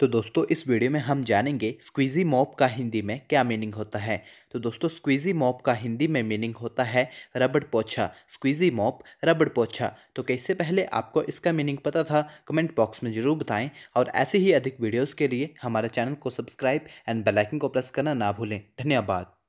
तो दोस्तों इस वीडियो में हम जानेंगे स्क्वीजी मॉप का हिंदी में क्या मीनिंग होता है तो दोस्तों स्क्वीजी मॉप का हिंदी में मीनिंग होता है रबड़ पोछा स्क्वीजी मॉप रबड़ पोछा तो कैसे पहले आपको इसका मीनिंग पता था कमेंट बॉक्स में ज़रूर बताएं और ऐसे ही अधिक वीडियोज़ के लिए हमारे चैनल को सब्सक्राइब एंड बेलाइकिन को प्रेस करना ना भूलें धन्यवाद